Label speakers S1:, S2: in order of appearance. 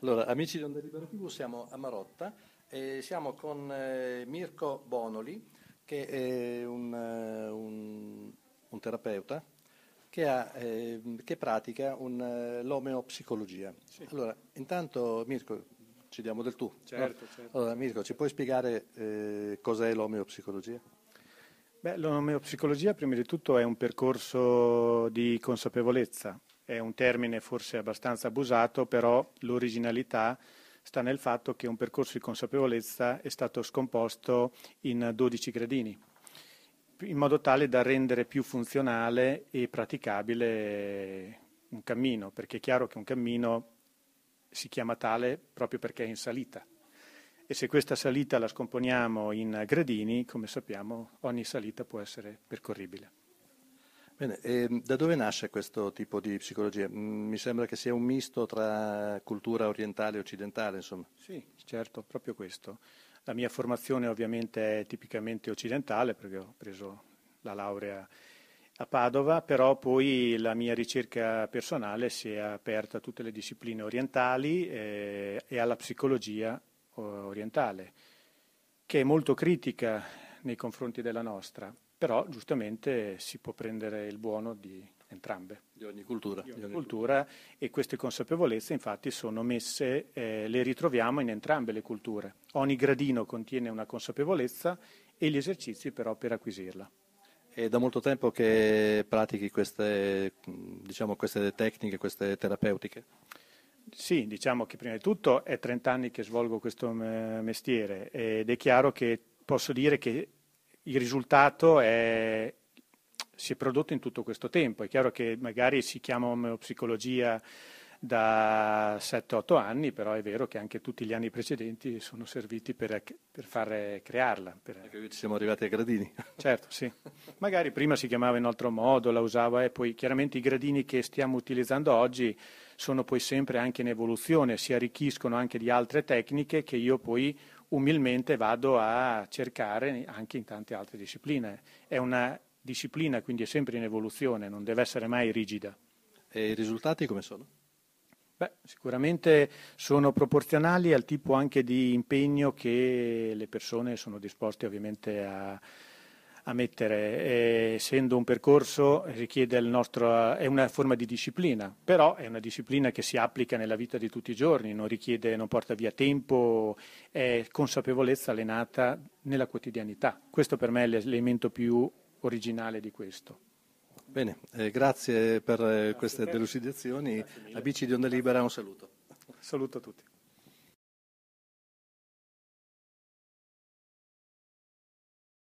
S1: Allora, amici di Onda Libero TV, siamo a Marotta e siamo con eh, Mirko
S2: Bonoli, che è un, eh, un, un terapeuta che, ha, eh, che pratica un, eh, l'omeopsicologia. Sì. Allora, intanto Mirko, ci diamo del tu. Certo, no? certo. Allora, Mirko, ci puoi spiegare eh, cos'è l'omeopsicologia?
S1: Beh, l'omeopsicologia, prima di tutto, è un percorso di consapevolezza è un termine forse abbastanza abusato, però l'originalità sta nel fatto che un percorso di consapevolezza è stato scomposto in 12 gradini, in modo tale da rendere più funzionale e praticabile un cammino, perché è chiaro che un cammino si chiama tale proprio perché è in salita. E se questa salita la scomponiamo in gradini, come sappiamo, ogni salita può essere percorribile.
S2: Bene, ehm, da dove nasce questo tipo di psicologia? Mi sembra che sia un misto tra cultura orientale
S1: e occidentale, insomma. Sì, certo, proprio questo. La mia formazione ovviamente è tipicamente occidentale, perché ho preso la laurea a Padova, però poi la mia ricerca personale si è aperta a tutte le discipline orientali eh, e alla psicologia orientale, che è molto critica nei confronti della nostra però giustamente si può prendere il buono di entrambe. Di ogni cultura. Di ogni di ogni cultura, cultura. e queste consapevolezze infatti sono messe, eh, le ritroviamo in entrambe le culture. Ogni gradino contiene una consapevolezza e gli esercizi però per acquisirla.
S2: È da molto tempo che pratichi queste, diciamo,
S1: queste tecniche, queste
S2: terapeutiche?
S1: Sì, diciamo che prima di tutto è 30 anni che svolgo questo eh, mestiere ed è chiaro che posso dire che il risultato è, si è prodotto in tutto questo tempo. È chiaro che magari si chiama omeopsicologia da 7-8 anni, però è vero che anche tutti gli anni precedenti sono serviti per, per far crearla. Per... qui ci siamo arrivati ai gradini. Certo, sì. Magari prima si chiamava in altro modo, la usava e poi chiaramente i gradini che stiamo utilizzando oggi sono poi sempre anche in evoluzione, si arricchiscono anche di altre tecniche che io poi umilmente vado a cercare anche in tante altre discipline. È una disciplina, quindi è sempre in evoluzione, non deve essere mai rigida. E i risultati come sono? Beh, sicuramente sono proporzionali al tipo anche di impegno che le persone sono disposte ovviamente a a mettere, eh, essendo un percorso richiede il nostro, eh, è una forma di disciplina, però è una disciplina che si applica nella vita di tutti i giorni, non richiede, non porta via tempo, è consapevolezza allenata nella quotidianità. Questo per me è l'elemento più originale di questo. Bene,
S2: eh, grazie per eh, queste delucidazioni.
S1: Amici di Onda Libera, un saluto. Saluto a tutti.